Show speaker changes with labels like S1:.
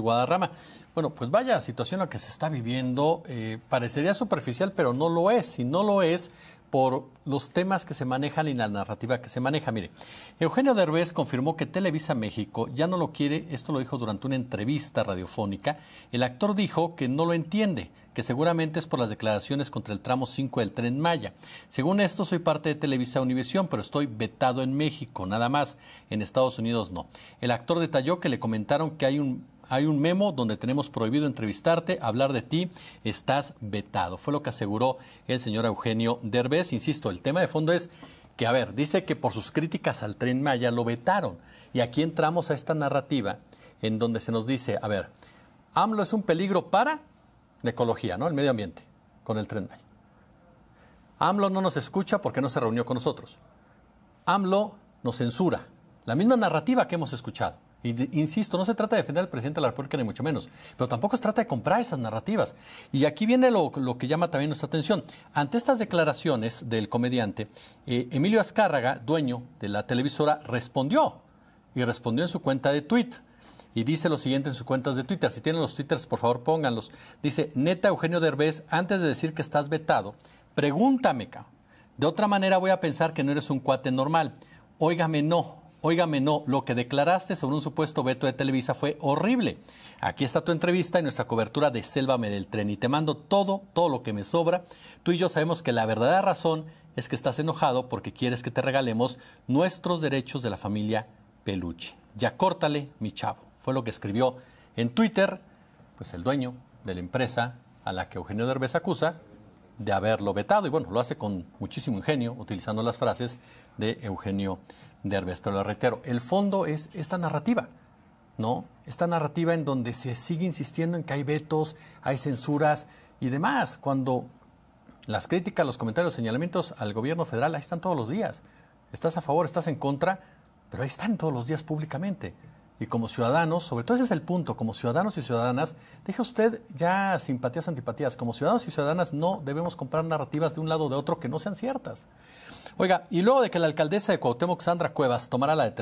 S1: Guadarrama. Bueno, pues vaya situación la que se está viviendo. Eh, parecería superficial, pero no lo es. y no lo es, por los temas que se manejan y la narrativa que se maneja. Mire, Eugenio Derbez confirmó que Televisa México ya no lo quiere, esto lo dijo durante una entrevista radiofónica. El actor dijo que no lo entiende, que seguramente es por las declaraciones contra el tramo 5 del tren Maya. Según esto, soy parte de Televisa Univisión, pero estoy vetado en México, nada más. En Estados Unidos no. El actor detalló que le comentaron que hay un hay un memo donde tenemos prohibido entrevistarte, hablar de ti, estás vetado. Fue lo que aseguró el señor Eugenio Derbez. Insisto, el tema de fondo es que, a ver, dice que por sus críticas al tren Maya lo vetaron. Y aquí entramos a esta narrativa en donde se nos dice, a ver, AMLO es un peligro para la ecología, ¿no? El medio ambiente, con el tren Maya. AMLO no nos escucha porque no se reunió con nosotros. AMLO nos censura. La misma narrativa que hemos escuchado insisto, no se trata de defender al presidente de la República ni mucho menos, pero tampoco se trata de comprar esas narrativas. Y aquí viene lo, que llama también nuestra atención. Ante estas declaraciones del comediante, eh, Emilio Azcárraga, dueño de la televisora, respondió y respondió en su cuenta de Twitter y dice lo siguiente en sus cuentas de Twitter. Si tienen los twitters, por favor, pónganlos. Dice, neta Eugenio Derbez, antes de decir que estás vetado, pregúntame, De otra manera voy a pensar que no eres un cuate normal. Óigame, no óigame, no, lo que declaraste sobre un supuesto veto de Televisa fue horrible. Aquí está tu entrevista y nuestra cobertura de Sélvame del Tren y te mando todo, todo lo que me sobra. Tú y yo sabemos que la verdadera razón es que estás enojado porque quieres que te regalemos nuestros derechos de la familia Peluche. Ya córtale, mi chavo. Fue lo que escribió en Twitter, pues el dueño de la empresa a la que Eugenio Derbez acusa de haberlo vetado. Y bueno, lo hace con muchísimo ingenio, utilizando las frases de Eugenio Derbez. Pero lo reitero, el fondo es esta narrativa, ¿no? Esta narrativa en donde se sigue insistiendo en que hay vetos, hay censuras y demás, cuando las críticas, los comentarios, señalamientos al gobierno federal, ahí están todos los días. Estás a favor, estás en contra, pero ahí están todos los días públicamente y como ciudadanos, sobre todo ese es el punto, como ciudadanos y ciudadanas, deje usted ya simpatías, antipatías, como ciudadanos y ciudadanas no debemos comprar narrativas de un lado o de otro que no sean ciertas. Oiga, y luego de que la alcaldesa de Cuauhtémoc, Sandra Cuevas, tomara la determinación,